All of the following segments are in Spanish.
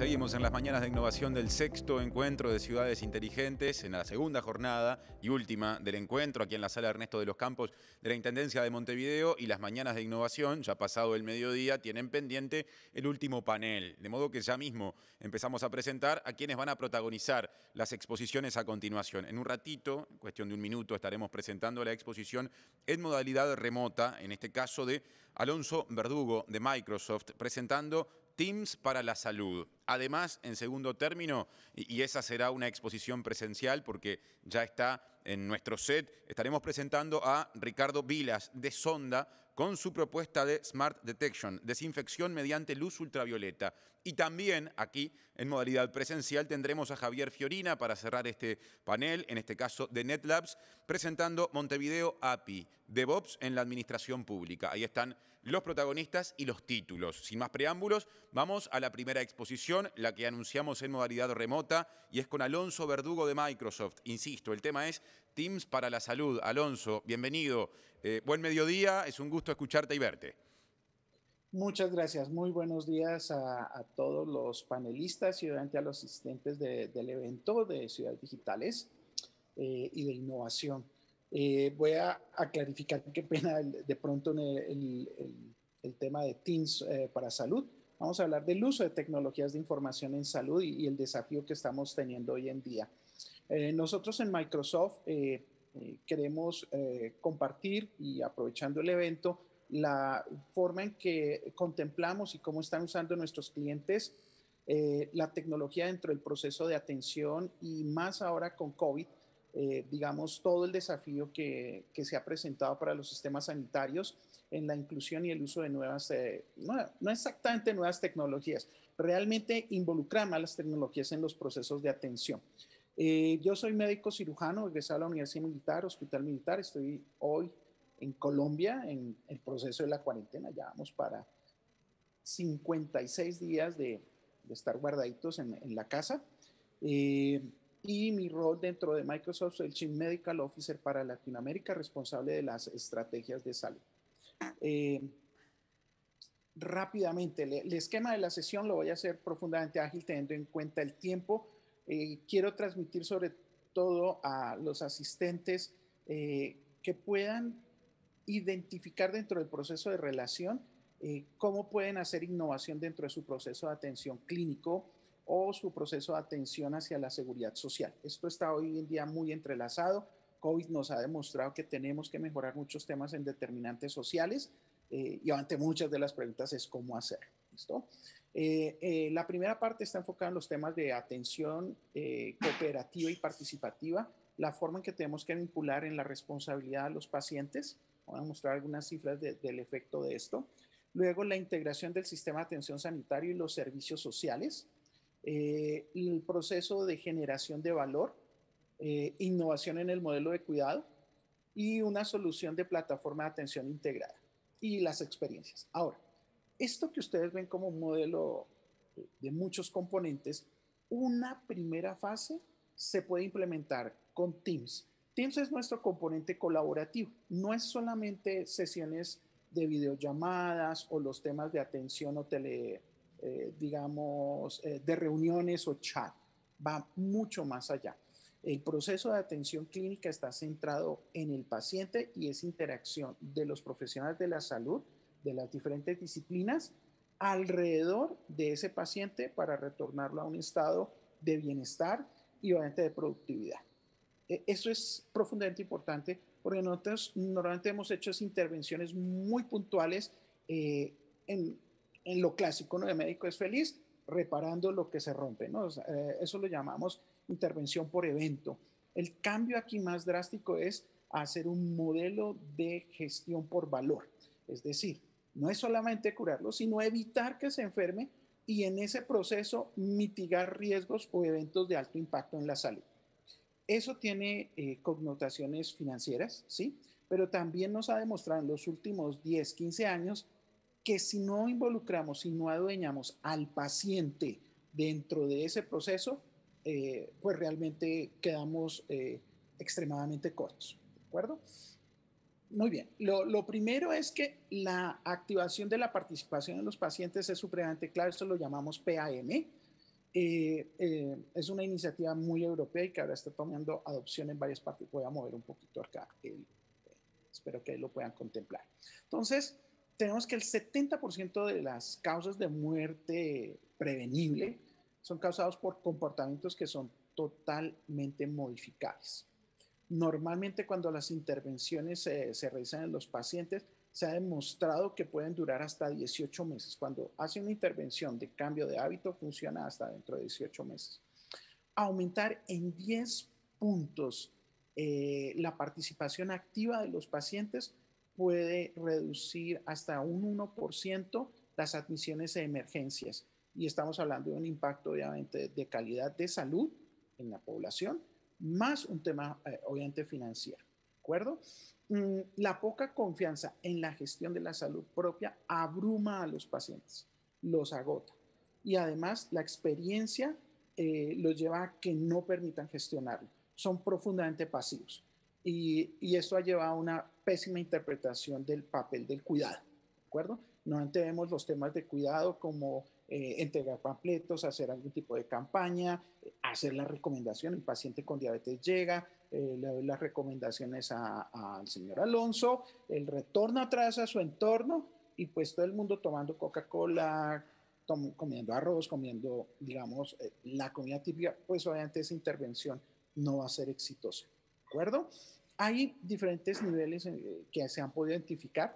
Seguimos en las mañanas de innovación del sexto encuentro de ciudades inteligentes, en la segunda jornada y última del encuentro, aquí en la sala Ernesto de los Campos de la Intendencia de Montevideo, y las mañanas de innovación, ya pasado el mediodía, tienen pendiente el último panel, de modo que ya mismo empezamos a presentar a quienes van a protagonizar las exposiciones a continuación. En un ratito, en cuestión de un minuto, estaremos presentando la exposición en modalidad remota, en este caso de Alonso Verdugo de Microsoft, presentando Teams para la Salud. Además, en segundo término, y esa será una exposición presencial porque ya está en nuestro set, estaremos presentando a Ricardo Vilas de Sonda con su propuesta de Smart Detection, desinfección mediante luz ultravioleta. Y también aquí, en modalidad presencial, tendremos a Javier Fiorina para cerrar este panel, en este caso de NetLabs, presentando Montevideo API, DevOps en la Administración Pública. Ahí están los protagonistas y los títulos. Sin más preámbulos, vamos a la primera exposición, la que anunciamos en modalidad remota, y es con Alonso Verdugo de Microsoft. Insisto, el tema es Teams para la Salud. Alonso, bienvenido. Eh, buen mediodía, es un gusto escucharte y verte. Muchas gracias, muy buenos días a, todos los panelistas y obviamente a los asistentes del evento de Ciudades Digitales eh, y de Innovación. Eh, voy a, clarificar qué pena de pronto el, el, tema de Teams eh, para salud. Vamos a hablar del uso de tecnologías de información en salud y, el desafío que estamos teniendo hoy en día. Eh, nosotros en Microsoft queremos compartir y aprovechando el evento la forma en que contemplamos y cómo están usando nuestros clientes la tecnología dentro del proceso de atención y más ahora con COVID eh, digamos, todo el desafío que, que, se ha presentado para los sistemas sanitarios en la inclusión y el uso de nuevas, eh, no, exactamente nuevas tecnologías, realmente involucrar más las tecnologías en los procesos de atención. Eh, yo soy médico cirujano, egresado a la Universidad Militar, Hospital Militar, estoy hoy en Colombia en el proceso de la cuarentena, ya vamos para 56 días de, estar guardaditos en, la casa. Eh, y mi rol dentro de Microsoft el Chief Medical Officer para Latinoamérica, responsable de las estrategias de salud. Eh, rápidamente, el esquema de la sesión lo voy a hacer profundamente ágil teniendo en cuenta el tiempo. Eh, quiero transmitir sobre todo a los asistentes eh, que puedan identificar dentro del proceso de relación cómo pueden hacer innovación dentro de su proceso de atención clínico, o su proceso de atención hacia la seguridad social. Esto está hoy en día muy entrelazado. COVID nos ha demostrado que tenemos que mejorar muchos temas en determinantes sociales eh, y ante muchas de las preguntas es cómo hacer. ¿Listo? Eh, eh, la primera parte está enfocada en los temas de atención cooperativa y participativa, la forma en que tenemos que vincular en la responsabilidad a los pacientes. Voy a mostrar algunas cifras del efecto de esto. Luego, la integración del sistema de atención sanitario y los servicios sociales. Eh, el proceso de generación de valor, eh, innovación en el modelo de cuidado y una solución de plataforma de atención integrada y las experiencias. Ahora, esto que ustedes ven como un modelo de muchos componentes, una primera fase se puede implementar con Teams. Teams es nuestro componente colaborativo, no es solamente sesiones de videollamadas o los temas de atención o tele, eh, digamos, eh, de reuniones o chat. Va mucho más allá. El proceso de atención clínica está centrado en el paciente y es interacción de los profesionales de la salud, de las diferentes disciplinas, alrededor de ese paciente para retornarlo a un estado de bienestar y obviamente de productividad. E, eso es profundamente importante porque nosotros normalmente hemos hecho intervenciones muy puntuales eh, en en lo clásico, ¿no? El médico es feliz reparando lo que se rompe, ¿no? Eh, eso lo llamamos intervención por evento. El cambio aquí más drástico es hacer un modelo de gestión por valor. Es decir, no es solamente curarlo, sino evitar que se enferme y en ese proceso mitigar riesgos o eventos de alto impacto en la salud. Eso tiene eh, connotaciones financieras, ¿sí? Pero también nos ha demostrado en los últimos 10, 15 años que si no involucramos, si no adueñamos al paciente dentro de ese proceso, eh, pues realmente quedamos eh, extremadamente cortos, ¿de acuerdo? Muy bien, lo, primero es que la activación de la participación de los pacientes es supremamente clave, esto lo llamamos PAM, eh, es una iniciativa muy europea y que ahora está tomando adopción en varias partes. Voy a mover un poquito acá, espero que lo puedan contemplar. Entonces, tenemos que el 70% de las causas de muerte prevenible son causados por comportamientos que son totalmente modificables. Normalmente cuando las intervenciones se realizan en los pacientes, se ha demostrado que pueden durar hasta 18 meses. Cuando hace una intervención de cambio de hábito, funciona hasta dentro de 18 meses. Aumentar en 10 puntos eh, la participación activa de los pacientes puede reducir hasta un 1% las admisiones de emergencias. Y estamos hablando de un impacto, obviamente, de calidad de salud en la población, más un tema, eh, obviamente, financiero. ¿De acuerdo? Mm, la poca confianza en la gestión de la salud propia abruma a los pacientes, los agota. Y además, la experiencia eh, los lleva a que no permitan gestionarlo. Son profundamente pasivos. Y, y, ha llevado a una pésima interpretación del papel del cuidado, ¿de acuerdo? No vemos los temas de cuidado como eh, entregar panfletos, hacer algún tipo de campaña, hacer la recomendación, el paciente con diabetes llega, eh, le doy las recomendaciones al señor Alonso, el retorno atrás a su entorno y pues todo el mundo tomando Coca-Cola, comiendo arroz, comiendo, digamos, eh, la comida típica, pues obviamente esa intervención no va a ser exitosa, ¿de acuerdo? Hay diferentes niveles eh, que se han podido identificar,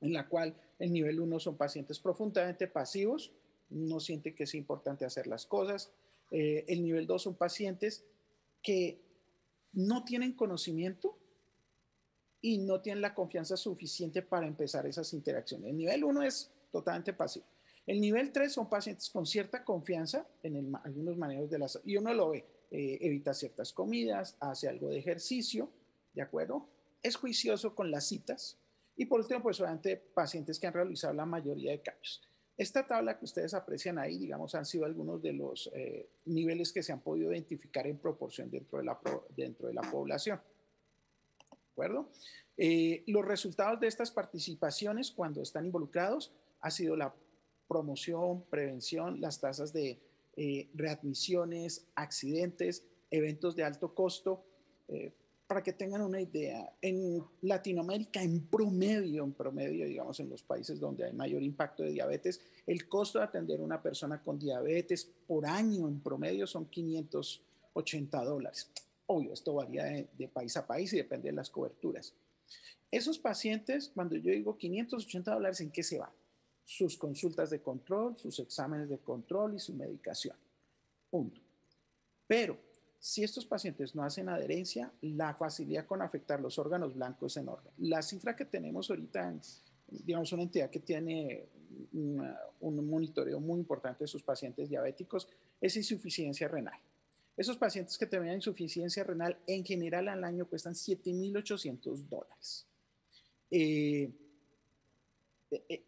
en la cual el nivel 1 son pacientes profundamente pasivos, no sienten que es importante hacer las cosas. Eh, el nivel 2 son pacientes que no tienen conocimiento y no tienen la confianza suficiente para empezar esas interacciones. El nivel 1 es totalmente pasivo. El nivel 3 son pacientes con cierta confianza en algunos manejos de las... Y uno lo ve, eh, evita ciertas comidas, hace algo de ejercicio, ¿de acuerdo? Es juicioso con las citas y por último, pues obviamente pacientes que han realizado la mayoría de cambios. Esta tabla que ustedes aprecian ahí, digamos, han sido algunos de los eh, niveles que se han podido identificar en proporción dentro de la, dentro de la población. ¿De acuerdo? Eh, los resultados de estas participaciones cuando están involucrados ha sido la promoción, prevención, las tasas de eh, readmisiones, accidentes, eventos de alto costo, para que tengan una idea, en Latinoamérica, en promedio, en promedio, digamos, en los países donde hay mayor impacto de diabetes, el costo de atender a una persona con diabetes por año, en promedio, son 580 dólares. Obvio, esto varía de, país a país y depende de las coberturas. Esos pacientes, cuando yo digo 580 dólares, ¿en qué se van? Sus consultas de control, sus exámenes de control y su medicación. Punto. Pero si estos pacientes no hacen adherencia, la facilidad con afectar los órganos blancos es enorme. La cifra que tenemos ahorita, digamos, una entidad que tiene un monitoreo muy importante de sus pacientes diabéticos, es insuficiencia renal. Esos pacientes que tenían insuficiencia renal, en general al año cuestan 7.800 dólares. eh, eh, eh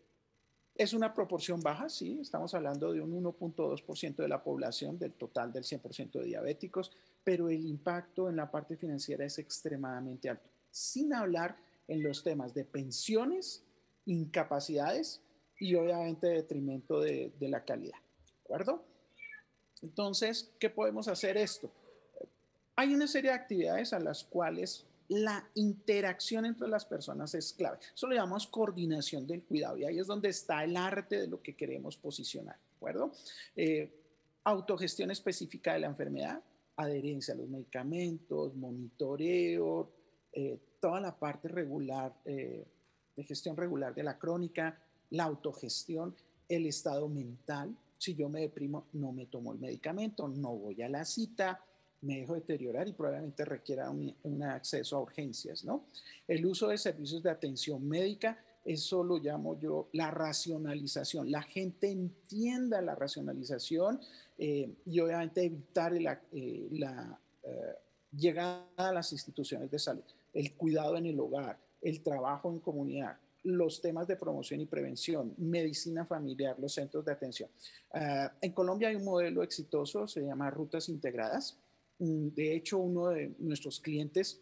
es una proporción baja, sí, estamos hablando de un 1.2% de la población del total del 100% de diabéticos, pero el impacto en la parte financiera es extremadamente alto, sin hablar en los temas de pensiones, incapacidades y obviamente detrimento de, de la calidad. ¿De acuerdo? Entonces, ¿qué podemos hacer esto? Hay una serie de actividades a las cuales la interacción entre las personas es clave. Eso lo llamamos coordinación del cuidado y ahí es donde está el arte de lo que queremos posicionar, acuerdo? Eh, autogestión específica de la enfermedad, adherencia a los medicamentos, monitoreo, eh, toda la parte regular, eh, de gestión regular de la crónica, la autogestión, el estado mental. Si yo me deprimo, no me tomo el medicamento, no voy a la cita, me dejo deteriorar y probablemente requiera un, acceso a urgencias, ¿no? El uso de servicios de atención médica, eso lo llamo yo la racionalización. La gente entienda la racionalización eh, y obviamente evitar eh, la, eh, llegada a las instituciones de salud, el cuidado en el hogar, el trabajo en comunidad, los temas de promoción y prevención, medicina familiar, los centros de atención. Ah, en Colombia hay un modelo exitoso, se llama Rutas Integradas, de hecho, uno de nuestros clientes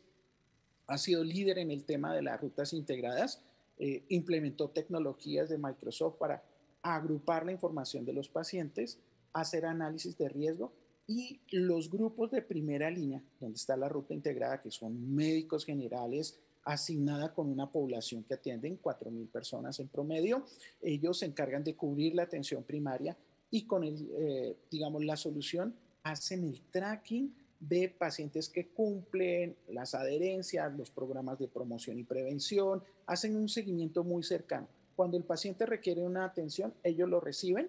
ha sido líder en el tema de las rutas integradas, eh, implementó tecnologías de Microsoft para agrupar la información de los pacientes, hacer análisis de riesgo y los grupos de primera línea, donde está la ruta integrada, que son médicos generales, asignada con una población que atienden mil personas en promedio. Ellos se encargan de cubrir la atención primaria y con, el, eh, digamos, la solución hacen el tracking de pacientes que cumplen las adherencias, los programas de promoción y prevención, hacen un seguimiento muy cercano. Cuando el paciente requiere una atención, ellos lo reciben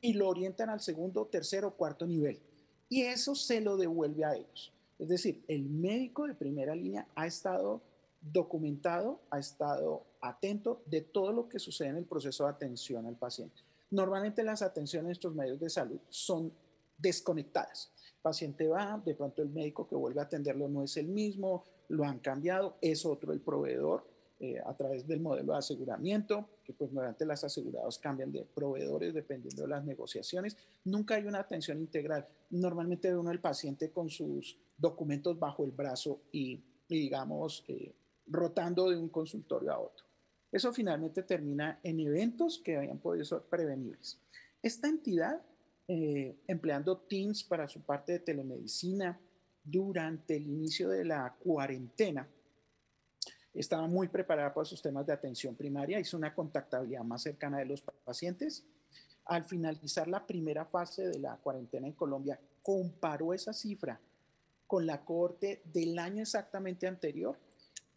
y lo orientan al segundo, tercero, cuarto nivel. Y eso se lo devuelve a ellos. Es decir, el médico de primera línea ha estado documentado, ha estado atento de todo lo que sucede en el proceso de atención al paciente. Normalmente las atenciones de estos medios de salud son desconectadas. El paciente va, de pronto el médico que vuelve a atenderlo no es el mismo, lo han cambiado, es otro el proveedor eh, a través del modelo de aseguramiento, que pues normalmente las aseguradas cambian de proveedores dependiendo de las negociaciones. Nunca hay una atención integral. Normalmente ve uno el paciente con sus documentos bajo el brazo y, digamos, eh, rotando de un consultorio a otro. Eso finalmente termina en eventos que habían podido ser prevenibles. Esta entidad eh, empleando Teams para su parte de telemedicina durante el inicio de la cuarentena. Estaba muy preparada para sus temas de atención primaria, hizo una contactabilidad más cercana de los pacientes. Al finalizar la primera fase de la cuarentena en Colombia, comparó esa cifra con la corte del año exactamente anterior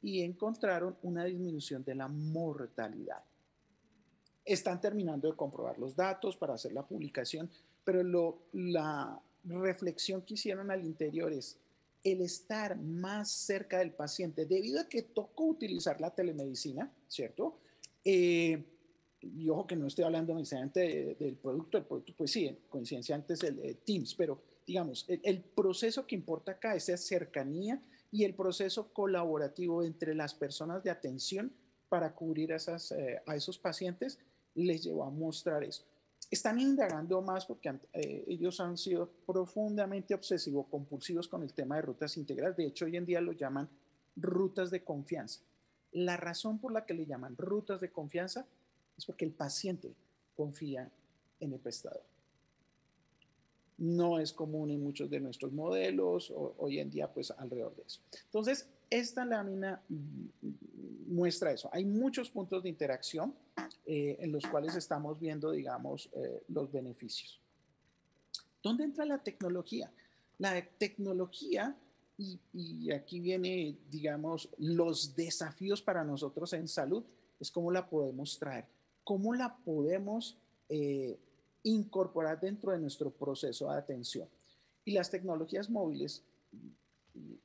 y encontraron una disminución de la mortalidad. Están terminando de comprobar los datos para hacer la publicación, pero lo, la reflexión que hicieron al interior es el estar más cerca del paciente, debido a que tocó utilizar la telemedicina, ¿cierto? Eh, y ojo que no estoy hablando necesariamente del producto, el producto, pues sí, coincidencia antes el, eh, Teams, pero digamos, el, proceso que importa acá es esa cercanía y el proceso colaborativo entre las personas de atención para cubrir esas, eh, a esos pacientes les llevó a mostrar eso. Están indagando más porque eh, ellos han sido profundamente obsesivos, compulsivos con el tema de rutas integrales. De hecho, hoy en día lo llaman rutas de confianza. La razón por la que le llaman rutas de confianza es porque el paciente confía en el prestador. No es común en muchos de nuestros modelos hoy en día, pues alrededor de eso. Entonces, esta lámina mm, mm, muestra eso. Hay muchos puntos de interacción eh, en los cuales estamos viendo, digamos, eh, los beneficios. ¿Dónde entra la tecnología? La tecnología, y, aquí viene, digamos, los desafíos para nosotros en salud, es cómo la podemos traer, cómo la podemos eh, incorporar dentro de nuestro proceso de atención. Y las tecnologías móviles,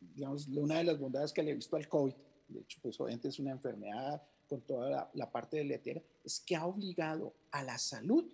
digamos, una de las bondades que le he visto al COVID, de hecho, pues obviamente es una enfermedad con toda la, la parte e e es que ha obligado a la salud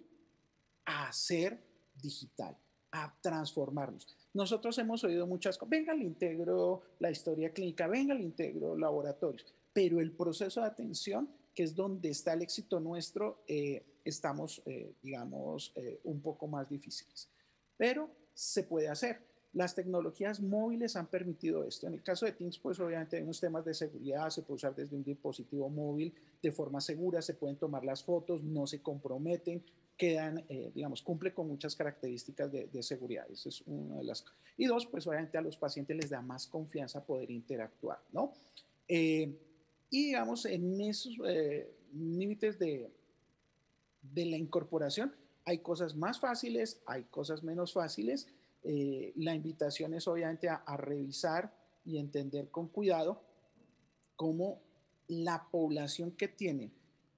a ser digital, a transformarnos. Nosotros hemos oído muchas cosas, venga, le integro la historia clínica, venga, le integro laboratorios, pero el proceso de atención, que es donde está el éxito nuestro, eh, estamos, eh, digamos, eh, un poco más difíciles. Pero se puede hacer. Las tecnologías móviles han permitido esto. En el caso de Teams, pues obviamente hay unos temas de seguridad, se puede usar desde un dispositivo móvil de forma segura, se pueden tomar las fotos, no se comprometen, quedan, eh, digamos, cumple con muchas características de, seguridad. Eso es una de las. Y dos, pues obviamente a los pacientes les da más confianza poder interactuar, ¿no? Eh, y digamos, en esos eh, límites de, de la incorporación, hay cosas más fáciles, hay cosas menos fáciles. Eh, la invitación es obviamente a, revisar y entender con cuidado cómo la población que tienen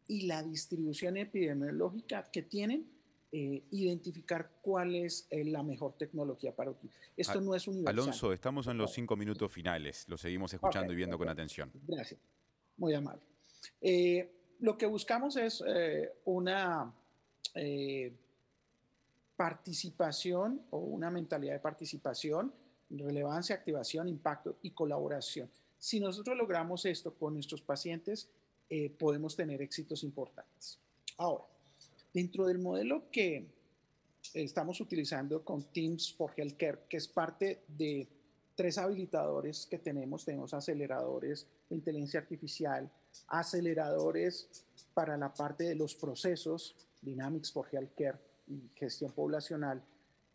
y la distribución epidemiológica que tienen, eh, identificar cuál es eh, la mejor tecnología para usted. Esto no es universal. Alonso, estamos en los cinco minutos finales, lo seguimos escuchando y viendo con atención. Gracias, muy amable. lo que buscamos es una participación o una mentalidad de participación, relevancia, activación, impacto y colaboración. Si nosotros logramos esto con nuestros pacientes, eh, podemos tener éxitos importantes. Ahora, dentro del modelo que estamos utilizando con Teams for Healthcare, que es parte de tres habilitadores que tenemos, tenemos aceleradores de inteligencia artificial, aceleradores para la parte de los procesos, Dynamics for Healthcare, gestión poblacional,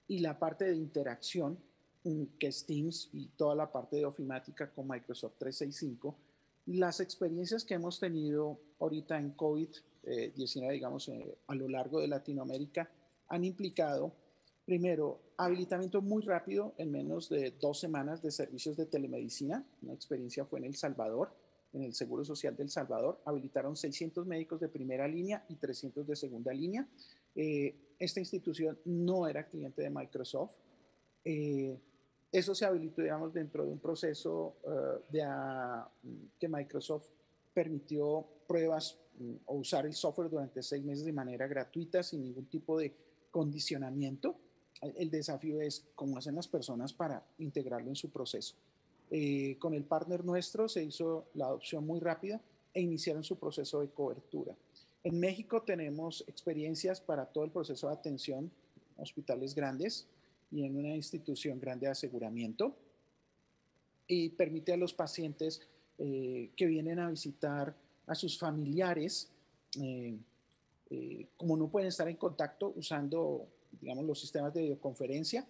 y la parte de interacción, mm, que es Teams y toda la parte de ofimática con Microsoft 365. Las experiencias que hemos tenido ahorita en COVID-19, eh, digamos, eh, a lo largo de Latinoamérica, han implicado, primero, habilitamiento muy rápido, en menos de dos semanas, de servicios de telemedicina. Una experiencia fue en El Salvador, en el Seguro Social del Salvador. Habilitaron 600 médicos de primera línea y 300 de segunda línea eh, esta institución no era cliente de Microsoft. Eh, eso se habilitó, digamos, dentro de un proceso eh, de mm, que Microsoft permitió pruebas mm, o usar el software durante seis meses de manera gratuita, sin ningún tipo de condicionamiento. El, desafío es cómo hacen las personas para integrarlo en su proceso. con el partner nuestro se hizo la adopción muy rápida e iniciaron su proceso de cobertura. En México tenemos experiencias para todo el proceso de atención, hospitales grandes y en una institución grande de aseguramiento. Y permite a los pacientes eh, que vienen a visitar a sus familiares, eh, eh, como no pueden estar en contacto usando, digamos, los sistemas de videoconferencia,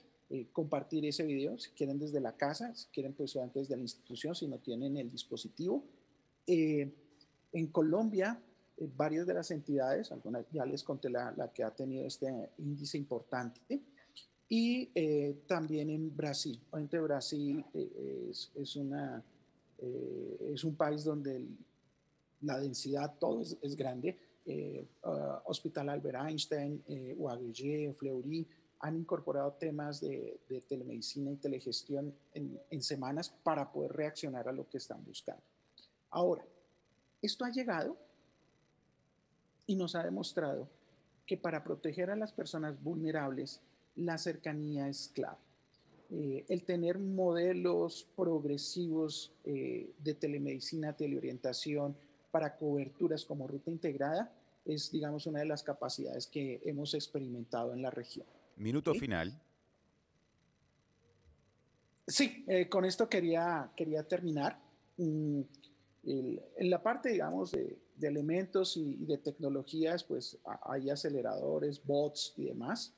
compartir ese video, si quieren desde la casa, si quieren pues desde la institución, si no tienen el dispositivo. en Colombia eh, varias de las entidades, algunas ya les conté la, que ha tenido este índice importante, y eh, también en Brasil. Obviamente Brasil eh, es, una, es un país donde la densidad todo es, grande. Ah, Hospital Albert Einstein, Uaguillé, Fleury han incorporado temas de, telemedicina y telegestión en semanas para poder reaccionar a lo que están buscando. Ahora, esto ha llegado y nos ha demostrado que para proteger a las personas vulnerables, la cercanía es clave. Eh, el tener modelos progresivos eh, de telemedicina, teleorientación para coberturas como ruta integrada es, digamos, una de las capacidades que hemos experimentado en la región. Minuto final. Sí, eh, con esto quería, quería terminar. Mm, en la parte, digamos, de, elementos y, de tecnologías, pues hay aceleradores, bots y demás.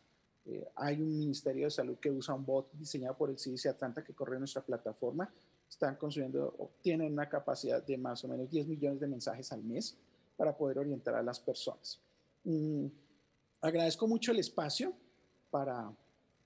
Eh, hay un Ministerio de Salud que usa un bot diseñado por el CDC Atlanta que corre en nuestra plataforma. Están construyendo obtienen una capacidad de más o menos 10 millones de mensajes al mes para poder orientar a las personas. Mm, agradezco mucho el espacio para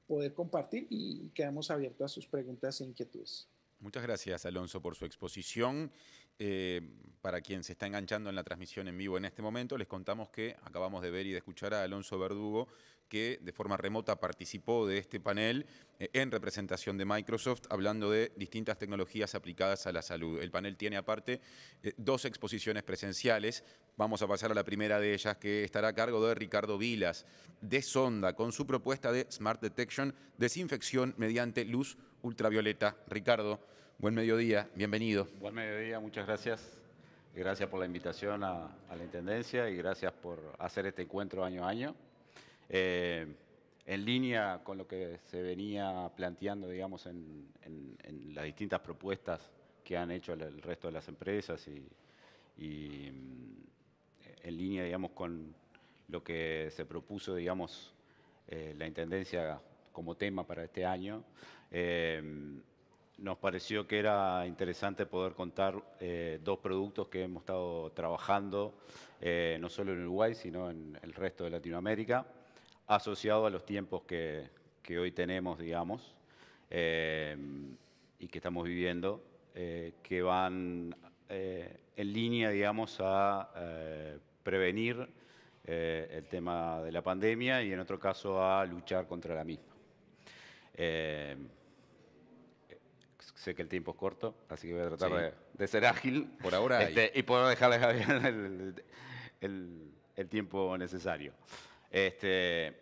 poder compartir y quedamos abiertos a sus preguntas e inquietudes. Muchas gracias, Alonso, por su exposición eh, para quien se está enganchando en la transmisión en vivo en este momento, les contamos que acabamos de ver y de escuchar a Alonso Verdugo, que de forma remota participó de este panel eh, en representación de Microsoft, hablando de distintas tecnologías aplicadas a la salud. El panel tiene aparte eh, dos exposiciones presenciales. Vamos a pasar a la primera de ellas, que estará a cargo de Ricardo Vilas, de Sonda, con su propuesta de Smart Detection, desinfección mediante luz ultravioleta. Ricardo. Buen mediodía, bienvenido. Buen mediodía, muchas gracias. Gracias por la invitación a, la Intendencia y gracias por hacer este encuentro año a año. Eh, en línea con lo que se venía planteando, digamos, en, las distintas propuestas que han hecho el, resto de las empresas y, mm, en línea, digamos, con lo que se propuso, digamos, eh, la Intendencia como tema para este año. Eh, nos pareció que era interesante poder contar eh, dos productos que hemos estado trabajando, eh, no solo en Uruguay, sino en el resto de Latinoamérica, asociado a los tiempos que, hoy tenemos, digamos, eh, y que estamos viviendo, que van en línea, digamos, a prevenir el tema de la pandemia y en otro caso a luchar contra la misma sé que el tiempo es corto, así que voy a tratar de, ser ágil. Por ahora. Este, y poder dejarle a el, el, tiempo necesario. Este,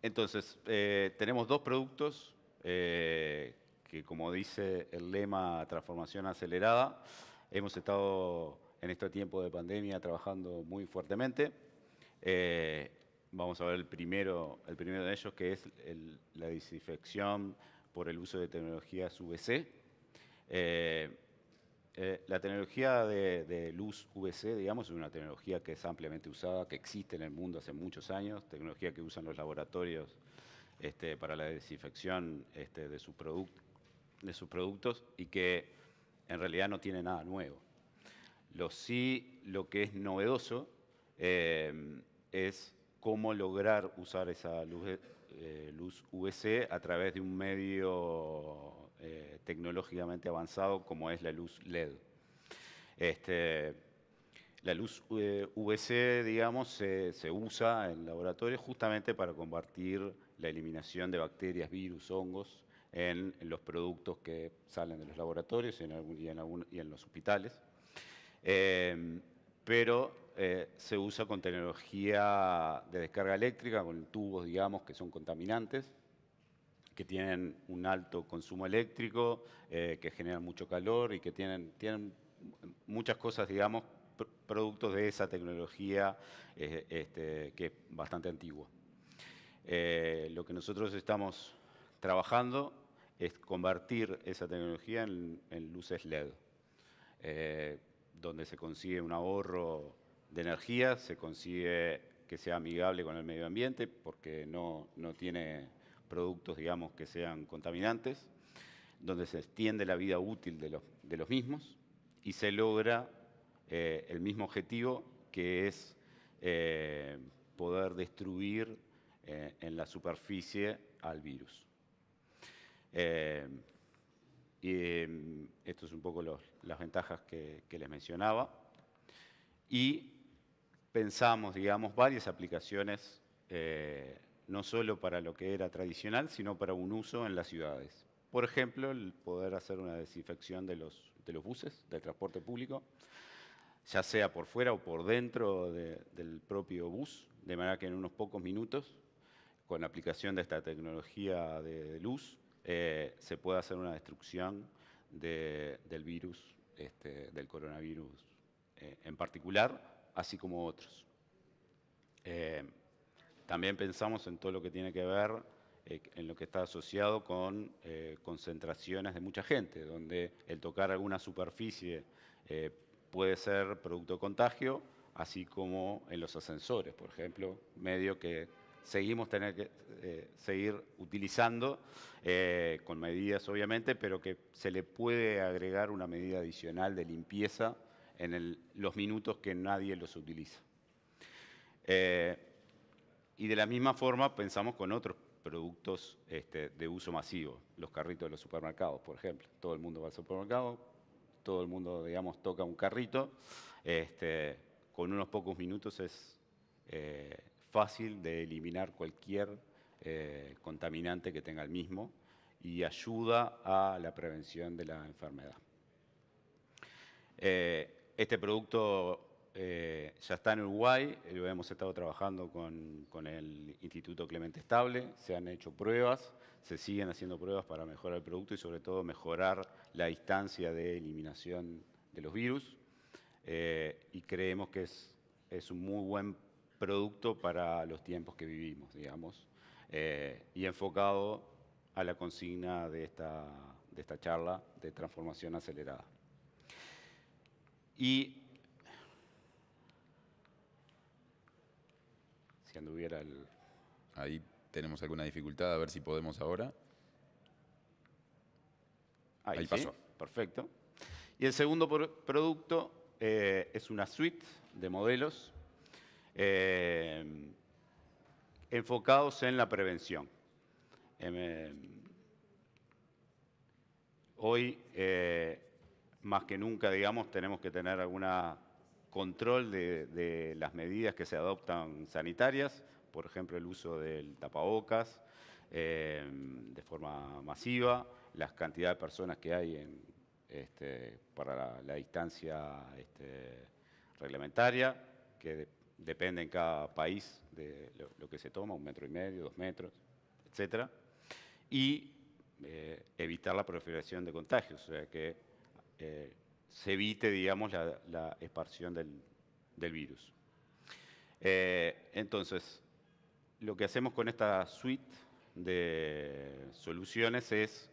entonces, eh, tenemos dos productos eh, que, como dice el lema Transformación Acelerada, hemos estado en este tiempo de pandemia trabajando muy fuertemente. Eh, vamos a ver el primero, el primero de ellos, que es la disinfección por el uso de tecnologías VC. Eh, eh, la tecnología de, luz VC, digamos, es una tecnología que es ampliamente usada, que existe en el mundo hace muchos años, tecnología que usan los laboratorios este, para la desinfección este, de, sus productos y que en realidad no tiene nada nuevo. Lo sí, lo que es novedoso eh, es cómo lograr usar esa luz eh, luz UVC a través de un medio eh, tecnológicamente avanzado como es la luz LED. Este, la luz eh, vc digamos, se, usa en laboratorios justamente para combatir la eliminación de bacterias, virus, hongos en los productos que salen de los laboratorios y en, algún, y en los hospitales. pero eh, se usa con tecnología de descarga eléctrica, con tubos, digamos, que son contaminantes, que tienen un alto consumo eléctrico, eh, que generan mucho calor y que tienen, tienen muchas cosas, digamos, productos de esa tecnología eh, este, que es bastante antigua. lo que nosotros estamos trabajando es convertir esa tecnología en, en luces LED donde se consigue un ahorro de energía, se consigue que sea amigable con el medio ambiente porque no, tiene productos, digamos, que sean contaminantes, donde se extiende la vida útil de los, mismos y se logra eh, el mismo objetivo que es eh, poder destruir eh, en la superficie al virus. y em, esto es un poco las ventajas que, les mencionaba. Y pensamos, digamos, varias aplicaciones, eh, no solo para lo que era tradicional, sino para un uso en las ciudades. Por ejemplo, el poder hacer una desinfección de los, buses, del transporte público, ya sea por fuera o por dentro del propio bus, de manera que en unos pocos minutos, con la aplicación de esta tecnología de, luz, eh, se pueda hacer una destrucción del virus, este, del coronavirus eh, en particular, así como otros. Eh, también pensamos en todo lo que tiene que ver, eh, en lo que está asociado con eh, concentraciones de mucha gente, donde el tocar alguna superficie puede ser producto de contagio, así como en los ascensores, por ejemplo, medio que seguimos tener que seguir utilizando con medidas obviamente, pero que se le puede agregar una medida adicional de limpieza en los minutos que nadie los utiliza. Eh, y de la misma forma pensamos con otros productos este, de uso masivo, los carritos de los supermercados, por ejemplo. Todo el mundo va al supermercado, todo el mundo, digamos, toca un carrito. Este, con unos pocos minutos es eh, fácil de eliminar cualquier eh, contaminante que tenga el mismo y ayuda a la prevención de la enfermedad este producto eh, ya está en Uruguay, eh, lo hemos estado trabajando con, el Instituto Clemente Estable, se han hecho pruebas, se siguen haciendo pruebas para mejorar el producto y sobre todo mejorar la distancia de eliminación de los virus eh, y creemos que es, un muy buen producto para los tiempos que vivimos, digamos, y enfocado a la consigna de esta charla de transformación acelerada. Y si anduviera el... Ahí tenemos alguna dificultad, a ver si podemos ahora. Ahí, pasó. perfecto. Y el segundo producto eh, es una suite de modelos eh, enfocados en la prevención. Em, em, hoy eh, más que nunca, digamos, tenemos que tener algún control de, las medidas que se adoptan sanitarias, por ejemplo, el uso del tapabocas em, de forma masiva, la cantidad de personas que hay en, este, para la, distancia este, reglamentaria, que depende en cada país de lo, que se toma, un metro y medio, dos metros, etcétera, Y eh, evitar la proliferación de contagios, o sea que eh, se evite, digamos, la, la del, virus. Eh, entonces, lo que hacemos con esta suite de soluciones es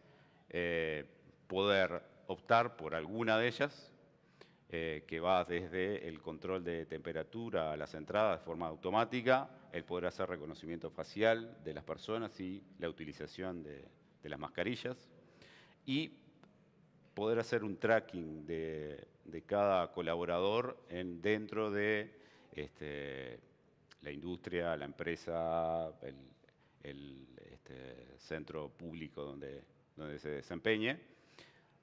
eh, poder optar por alguna de ellas, que va desde el control de temperatura a las entradas de forma automática, el poder hacer reconocimiento facial de las personas y la utilización de, de las mascarillas, y poder hacer un tracking de, cada colaborador dentro de este, la industria, la empresa, el, este, centro público donde, donde se desempeñe.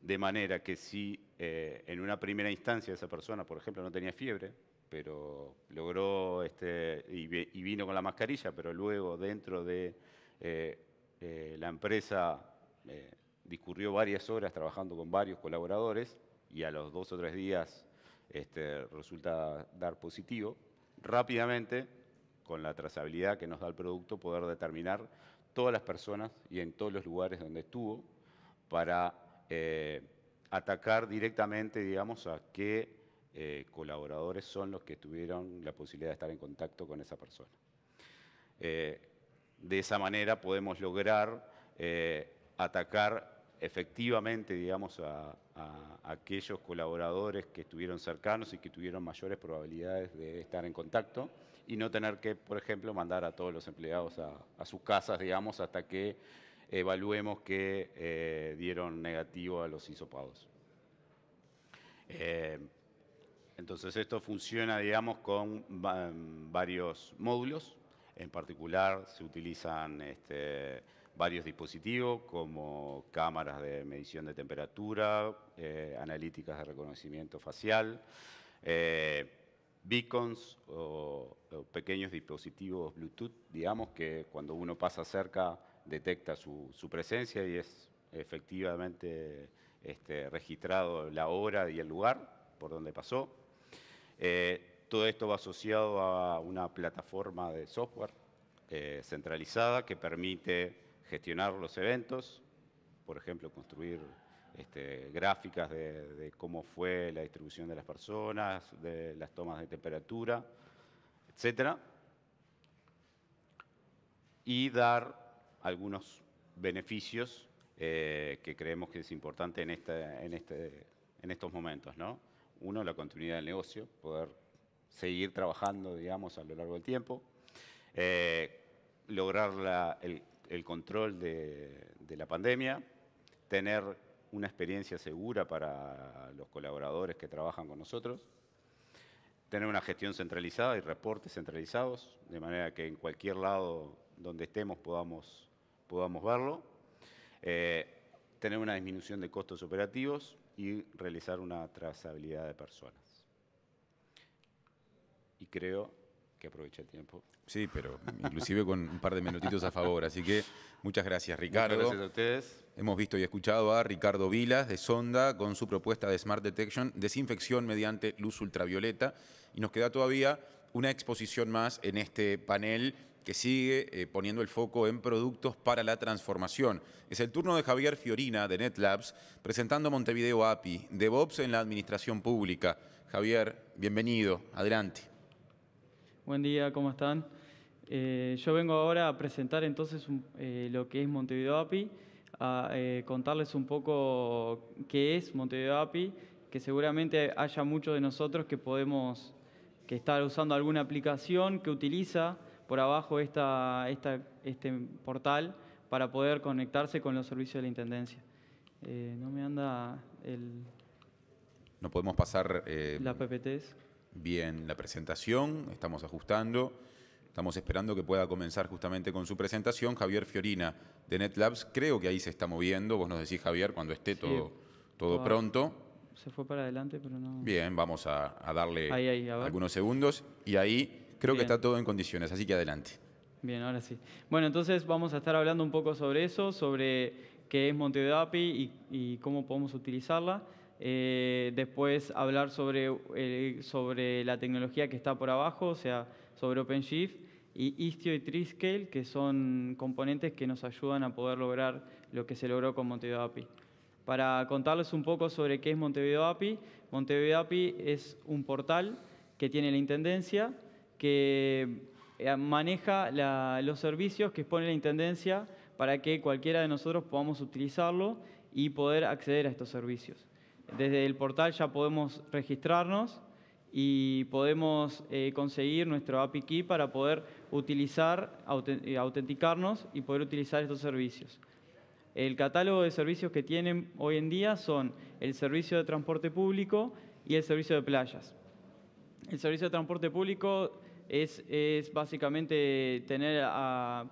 De manera que si eh, en una primera instancia esa persona, por ejemplo, no tenía fiebre, pero logró este, y, vino con la mascarilla, pero luego dentro de eh, eh, la empresa discurrió varias horas trabajando con varios colaboradores y a los dos o tres días este, resulta dar positivo, rápidamente, con la trazabilidad que nos da el producto, poder determinar todas las personas y en todos los lugares donde estuvo para eh, atacar directamente, digamos, a qué eh, colaboradores son los que tuvieron la posibilidad de estar en contacto con esa persona. Eh, de esa manera podemos lograr atacar efectivamente, digamos, a, aquellos colaboradores que estuvieron cercanos y que tuvieron mayores probabilidades de estar en contacto y no tener que, por ejemplo, mandar a todos los empleados a, sus casas, digamos, hasta que evaluemos que eh, dieron negativo a los hisopados. Eh, entonces esto funciona, digamos, con varios módulos. En particular se utilizan este, varios dispositivos como cámaras de medición de temperatura, eh, analíticas de reconocimiento facial, eh, beacons o, pequeños dispositivos Bluetooth, digamos, que cuando uno pasa cerca detecta su, presencia y es efectivamente este, registrado la hora y el lugar por donde pasó. Eh, todo esto va asociado a una plataforma de software centralizada que permite gestionar los eventos, por ejemplo, construir este, gráficas de, cómo fue la distribución de las personas, de las tomas de temperatura, etc. Y dar algunos beneficios eh, que creemos que es importante este, en, estos momentos. ¿no? Uno, la continuidad del negocio, poder seguir trabajando, digamos, a lo largo del tiempo. Eh, lograr el, el control de, la pandemia, tener una experiencia segura para los colaboradores que trabajan con nosotros, tener una gestión centralizada y reportes centralizados, de manera que en cualquier lado donde estemos podamos, podamos verlo, eh, tener una disminución de costos operativos y realizar una trazabilidad de personas. Y creo que aproveché el tiempo. Sí, pero inclusive con un par de minutitos a favor. Así que muchas gracias, Ricardo. gracias a ustedes. Hemos visto y escuchado a Ricardo Vilas de Sonda con su propuesta de Smart Detection, desinfección mediante luz ultravioleta. Y nos queda todavía una exposición más en este panel que sigue eh, poniendo el foco en productos para la transformación. Es el turno de Javier Fiorina de NetLabs presentando Montevideo API, DevOps en la Administración Pública. Javier, bienvenido, adelante. Buen día, ¿cómo están? Eh, yo vengo ahora a presentar entonces eh, lo que es Montevideo API, a eh, contarles un poco qué es Montevideo API, que seguramente haya muchos de nosotros que podemos que estar usando alguna aplicación que utiliza por abajo este portal para poder conectarse con los servicios de la Intendencia. no me anda el... No podemos pasar... la PPTs. Bien, la presentación, estamos ajustando. Estamos esperando que pueda comenzar justamente con su presentación. Javier Fiorina de NetLabs, creo que ahí se está moviendo. Vos nos decís, Javier, cuando esté todo, todo pronto. Se fue para adelante, pero no. Bien, vamos a, darle algunos segundos y ahí creo que está todo en condiciones, así que adelante. Bien, ahora sí. Bueno, entonces vamos a estar hablando un poco sobre eso, sobre qué es Montevideo API y, cómo podemos utilizarla. Eh, después hablar sobre, eh, sobre la tecnología que está por abajo, o sea, sobre OpenShift y Istio y Triscale, que son componentes que nos ayudan a poder lograr lo que se logró con Montevideo API. Para contarles un poco sobre qué es Montevideo API, Montevideo API es un portal que tiene la Intendencia, que eh, maneja los servicios que expone la Intendencia para que cualquiera de nosotros podamos utilizarlo y poder acceder a estos servicios. Desde el portal ya podemos registrarnos y podemos eh, conseguir nuestro API Key para poder utilizar, eh, autenticarnos y poder utilizar estos servicios. El catálogo de servicios que tienen hoy en día son el servicio de transporte público y el servicio de playas. El servicio de transporte público es, básicamente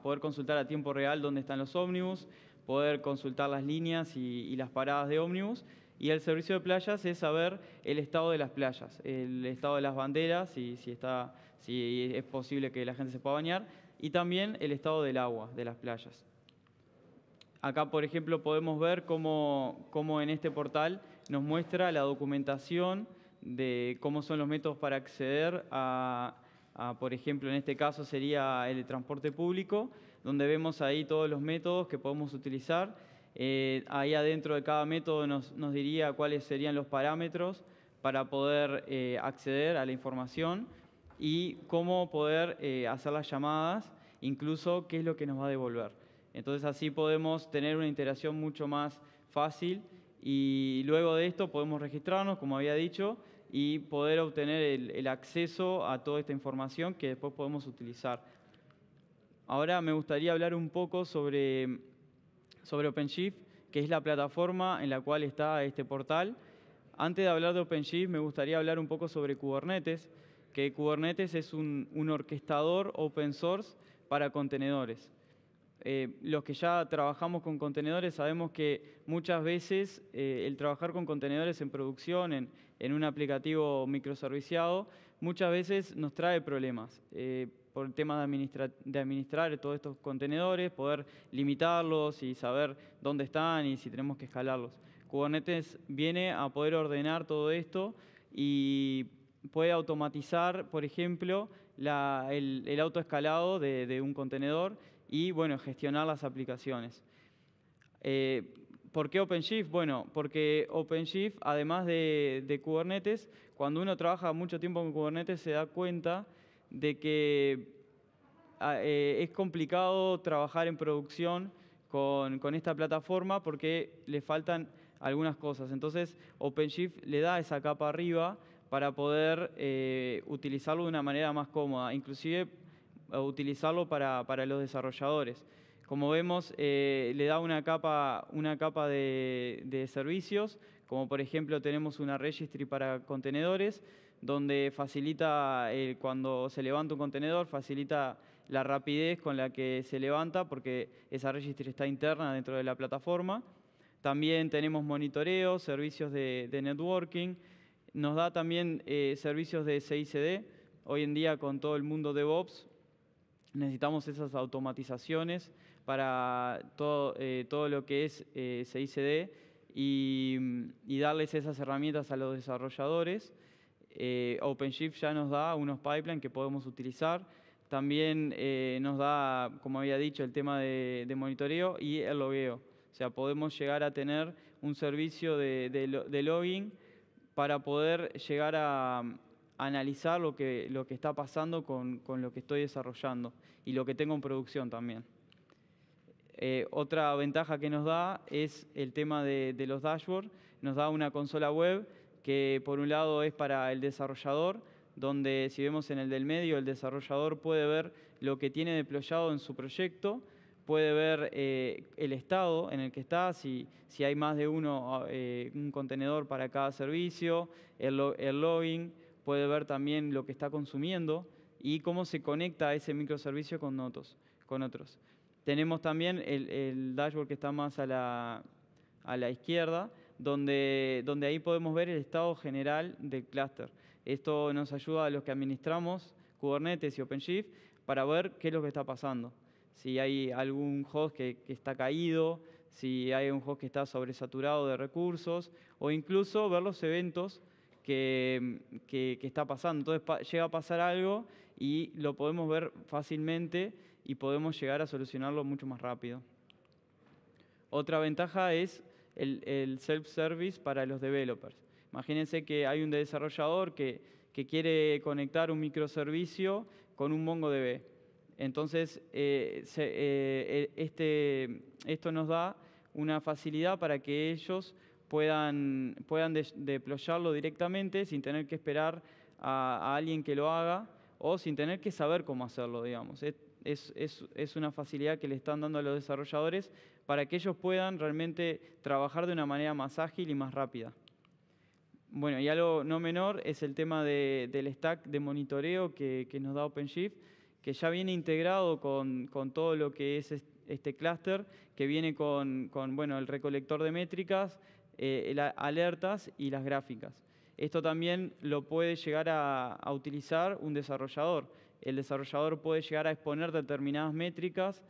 poder consultar a tiempo real dónde están los ómnibus, poder consultar las líneas y, y las paradas de ómnibus. Y el servicio de playas es saber el estado de las playas, el estado de las banderas, y si está si es posible que la gente se pueda bañar, y también el estado del agua de las playas. Acá, por ejemplo, podemos ver cómo, cómo en este portal nos muestra la documentación de cómo son los métodos para acceder a, por ejemplo, en este caso sería el transporte público, donde vemos ahí todos los métodos que podemos utilizar. Eh, ahí adentro de cada método nos, diría cuáles serían los parámetros para poder eh, acceder a la información y cómo poder eh, hacer las llamadas, incluso qué es lo que nos va a devolver. Entonces así podemos tener una interacción mucho más fácil y luego de esto podemos registrarnos, como había dicho, y poder obtener el, acceso a toda esta información que después podemos utilizar. Ahora me gustaría hablar un poco sobre, sobre OpenShift, que es la plataforma en la cual está este portal. Antes de hablar de OpenShift, me gustaría hablar un poco sobre Kubernetes que Kubernetes es un, orquestador open source para contenedores. Eh, los que ya trabajamos con contenedores sabemos que muchas veces eh, el trabajar con contenedores en producción, en, un aplicativo microserviciado, muchas veces nos trae problemas. Eh, por el tema de, de, administrar todos estos contenedores, poder limitarlos y saber dónde están y si tenemos que escalarlos. Kubernetes viene a poder ordenar todo esto y puede automatizar, por ejemplo, el, autoescalado de, un contenedor y bueno, gestionar las aplicaciones. Eh, ¿Por qué OpenShift? Bueno, porque OpenShift, además de, Kubernetes, cuando uno trabaja mucho tiempo con Kubernetes se da cuenta de que ah, eh, es complicado trabajar en producción con, esta plataforma porque le faltan algunas cosas. Entonces, OpenShift le da esa capa arriba para poder eh, utilizarlo de una manera más cómoda, inclusive eh, utilizarlo para, para los desarrolladores. Como vemos, eh, le da una capa, una capa de, servicios, como por ejemplo tenemos una registry para contenedores, donde facilita, cuando se levanta un contenedor, facilita la rapidez con la que se levanta, porque esa registry está interna dentro de la plataforma. También tenemos monitoreo, servicios de networking, nos da también eh, servicios de CICD. Hoy en día con todo el mundo DevOps necesitamos esas automatizaciones para todo, eh, todo lo que es eh, CICD y, darles esas herramientas a los desarrolladores. Eh, OpenShift ya nos da unos pipelines que podemos utilizar. También nos da, como había dicho, el tema de, monitoreo y el logueo. O sea, podemos llegar a tener un servicio de, de, de, logging para poder llegar a, mm, analizar lo que, está pasando con, lo que estoy desarrollando y lo que tengo en producción también. Eh, otra ventaja que nos da es el tema de, de los dashboards. Nos da una consola web que por un lado es para el desarrollador, donde si vemos en el del medio, el desarrollador puede ver lo que tiene deployado en su proyecto puede ver eh, el estado en el que está, si, hay más de uno, ah, eh, un contenedor para cada servicio, el, login, puede ver también lo que está consumiendo y cómo se conecta ese microservicio con, otros. Tenemos también el, dashboard que está más a la, izquierda, donde, donde ahí podemos ver el estado general del clúster. Esto nos ayuda a los que administramos Kubernetes y OpenShift para ver qué es lo que está pasando si hay algún host que, está caído, si hay un host que está sobresaturado de recursos, o incluso ver los eventos que, está pasando. Entonces llega a pasar algo y lo podemos ver fácilmente y podemos llegar a solucionarlo mucho más rápido. Otra ventaja es el, self-service para los developers. Imagínense que hay un desarrollador que quiere conectar un microservicio con un MongoDB entonces, eh, eh, e, este, esto nos da una facilidad para que ellos puedan, puedan deployarlo directamente sin tener que esperar a, alguien que lo haga o sin tener que saber cómo hacerlo, digamos. Es, una facilidad que le están dando a los desarrolladores para que ellos puedan realmente trabajar de una manera más ágil y más rápida. Bueno, y algo no menor es el tema del stack de monitoreo que, que nos da OpenShift que ya viene integrado con, todo lo que es este clúster, que viene con, con, bueno, el recolector de métricas, eh, alertas y las gráficas. Esto también lo puede llegar a, utilizar un desarrollador. El desarrollador puede llegar a exponer determinadas métricas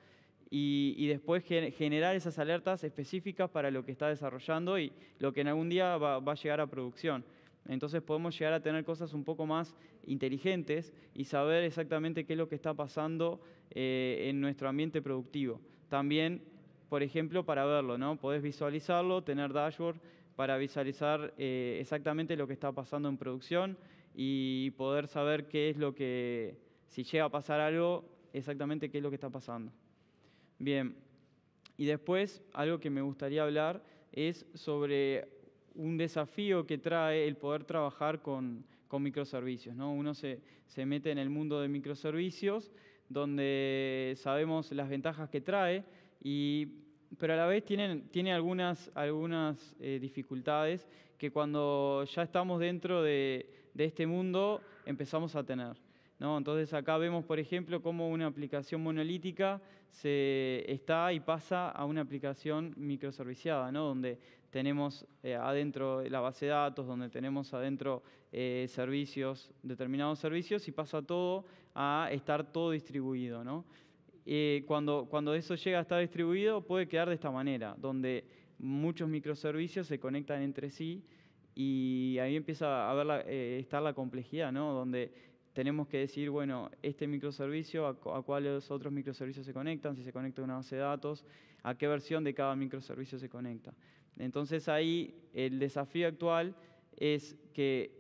y, después generar esas alertas específicas para lo que está desarrollando y lo que en algún día va a llegar a producción. Entonces podemos llegar a tener cosas un poco más inteligentes y saber exactamente qué es lo que está pasando eh, en nuestro ambiente productivo. También, por ejemplo, para verlo, ¿no? Podés visualizarlo, tener dashboard para visualizar eh, exactamente lo que está pasando en producción y poder saber qué es lo que, si llega a pasar algo, exactamente qué es lo que está pasando. Bien, y después algo que me gustaría hablar es sobre un desafío que trae el poder trabajar con, microservicios. ¿no? Uno se, mete en el mundo de microservicios, donde sabemos las ventajas que trae, y, pero a la vez tienen, tiene algunas, algunas eh, dificultades que cuando ya estamos dentro de, este mundo empezamos a tener. ¿no? Entonces acá vemos, por ejemplo, cómo una aplicación monolítica se está y pasa a una aplicación microserviciada, donde tenemos eh, adentro la base de datos, donde tenemos adentro eh, servicios, determinados servicios, y pasa todo a estar todo distribuido. ¿no? Eh, cuando, cuando eso llega a estar distribuido, puede quedar de esta manera, donde muchos microservicios se conectan entre sí y ahí empieza a ver la, estar la complejidad, donde tenemos que decir, bueno, este microservicio, a, a, cuáles otros microservicios se conectan, si se conecta a una base de datos, a qué versión de cada microservicio se conecta. Entonces ahí el desafío actual es que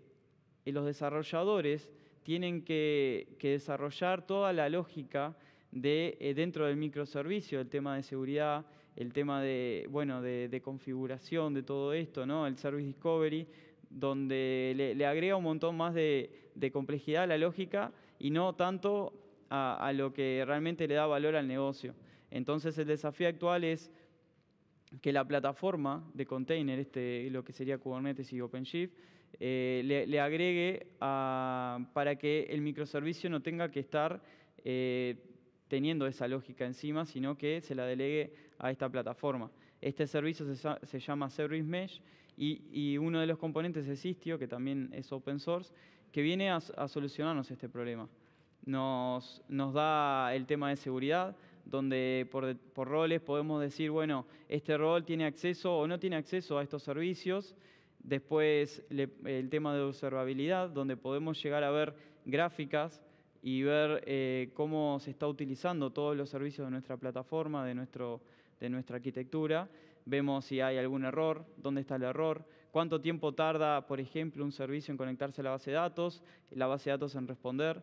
eh, los desarrolladores tienen que, desarrollar toda la lógica de, eh, dentro del microservicio, el tema de seguridad, el tema de, bueno, de, configuración de todo esto, ¿no? el Service Discovery, donde le, agrega un montón más de, complejidad a la lógica y no tanto a lo que realmente le da valor al negocio. Entonces el desafío actual es que la plataforma de container, este, lo que sería Kubernetes y OpenShift, eh, le, agregue para que el microservicio no tenga que estar eh, teniendo esa lógica encima, sino que se la delegue a esta plataforma. Este servicio se, llama Service Mesh y, uno de los componentes es Istio, que también es open source, que viene a, solucionarnos este problema. nos da el tema de seguridad, donde por, roles podemos decir, bueno, este rol tiene acceso o no tiene acceso a estos servicios. Después el tema de observabilidad, donde podemos llegar a ver gráficas y ver eh, cómo se está utilizando todos los servicios de nuestra plataforma, de, de nuestra arquitectura. Vemos si hay algún error, dónde está el error, cuánto tiempo tarda, por ejemplo, un servicio en conectarse a la base de datos, la base de datos en responder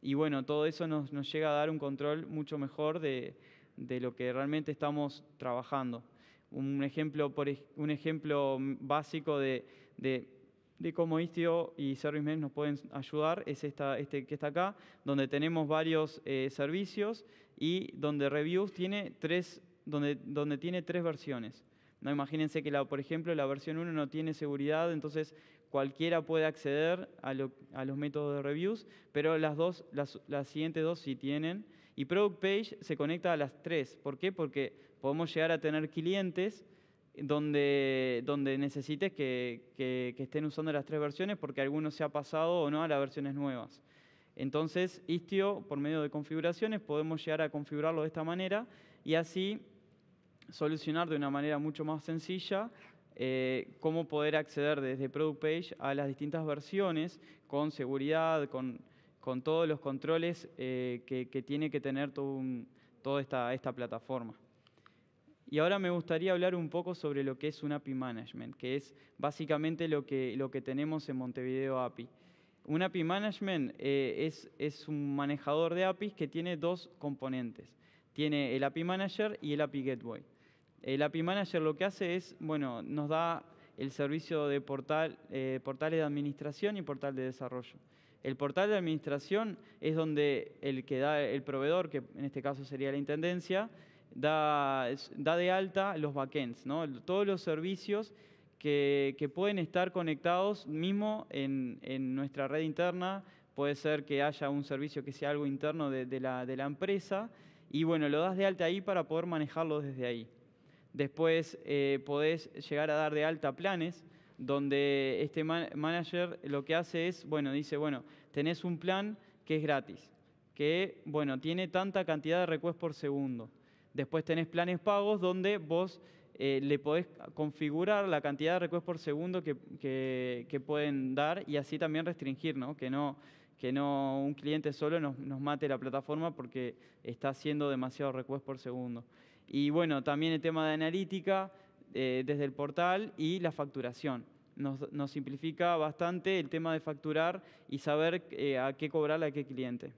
y bueno, todo eso nos, nos, llega a dar un control mucho mejor de, de lo que realmente estamos trabajando. Un ejemplo, por, un ejemplo básico de, de, cómo Istio y Mesh nos pueden ayudar es esta, este que está acá, donde tenemos varios eh, servicios y donde Reviews tiene tres, donde, donde tiene tres versiones. No, imagínense que, la, por ejemplo, la versión 1 no tiene seguridad, entonces cualquiera puede acceder a, los métodos de reviews, pero las, dos, las, siguientes dos sí tienen. Y Product Page se conecta a las tres. ¿Por qué? Porque podemos llegar a tener clientes donde, donde necesites que, que estén usando las tres versiones porque alguno se ha pasado o no a las versiones nuevas. Entonces, Istio, por medio de configuraciones, podemos llegar a configurarlo de esta manera y así solucionar de una manera mucho más sencilla eh, cómo poder acceder desde Product Page a las distintas versiones con seguridad, con, todos los controles eh, que, tiene que tener toda esta, plataforma. Y ahora me gustaría hablar un poco sobre lo que es un API Management, que es básicamente lo que, lo que tenemos en Montevideo API. Un API Management eh, es, es un manejador de APIs que tiene dos componentes. Tiene el API Manager y el API Gateway. El API Manager lo que hace es, bueno, nos da el servicio de portal, eh, portales de administración y portal de desarrollo. El portal de administración es donde el que da el proveedor, que en este caso sería la intendencia, da, da de alta los backends, ¿no? todos los servicios que, pueden estar conectados mismo en, nuestra red interna. Puede ser que haya un servicio que sea algo interno de, de, la, de la empresa y bueno, lo das de alta ahí para poder manejarlo desde ahí. Después eh, podés llegar a dar de alta planes donde este manager lo que hace es, bueno, dice, bueno, tenés un plan que es gratis, que, bueno, tiene tanta cantidad de requests por segundo. Después tenés planes pagos donde vos eh, le podés configurar la cantidad de requests por segundo que, que, pueden dar y así también restringir, ¿no? Que no, que no un cliente solo nos, mate la plataforma porque está haciendo demasiado requests por segundo. Y bueno, también el tema de analítica eh, desde el portal y la facturación. Nos, simplifica bastante el tema de facturar y saber eh, a qué cobrar a qué cliente.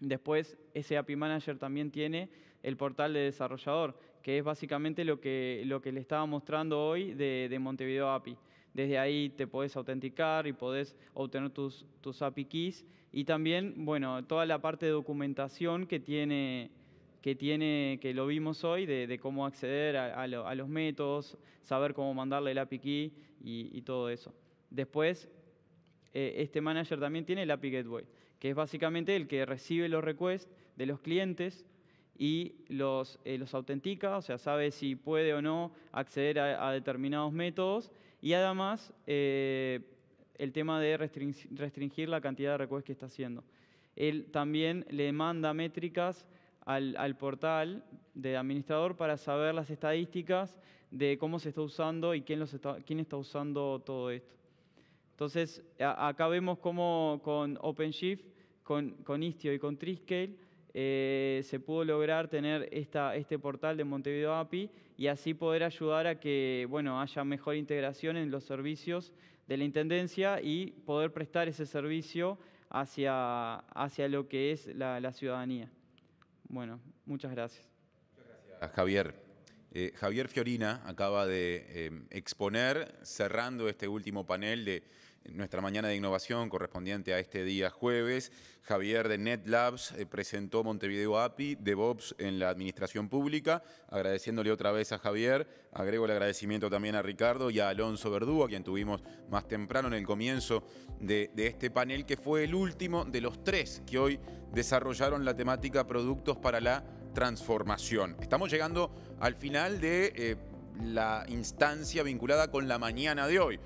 Después, ese API Manager también tiene el portal de desarrollador, que es básicamente lo que, lo que le estaba mostrando hoy de, Montevideo API. Desde ahí te podés autenticar y podés obtener tus, tus API keys. Y también, bueno, toda la parte de documentación que tiene que tiene, que lo vimos hoy, de, cómo acceder a, los métodos, saber cómo mandarle el API key y, todo eso. Después, eh, este manager también tiene el API Gateway, que es básicamente el que recibe los requests de los clientes y los, eh, autentica, o sea, sabe si puede o no acceder a, determinados métodos y además eh, el tema de restringir la cantidad de requests que está haciendo. Él también le manda métricas al, portal de administrador para saber las estadísticas de cómo se está usando y quién, los está, quién está usando todo esto. Entonces, acá vemos cómo con OpenShift, con, con Istio y con Triscale eh, se pudo lograr tener esta, este portal de Montevideo API y así poder ayudar a que bueno, haya mejor integración en los servicios de la Intendencia y poder prestar ese servicio hacia, hacia lo que es la ciudadanía. Bueno, muchas gracias. Muchas gracias. Javier. Eh, Javier Fiorina acaba de eh, exponer, cerrando este último panel de nuestra mañana de innovación correspondiente a este día jueves, Javier de NetLabs eh, presentó Montevideo API, DevOps en la administración pública. Agradeciéndole otra vez a Javier, agrego el agradecimiento también a Ricardo y a Alonso Verdú, a quien tuvimos más temprano en el comienzo de, este panel, que fue el último de los tres que hoy desarrollaron la temática productos para la transformación. Estamos llegando al final de... Eh, la instancia vinculada con la mañana de hoy.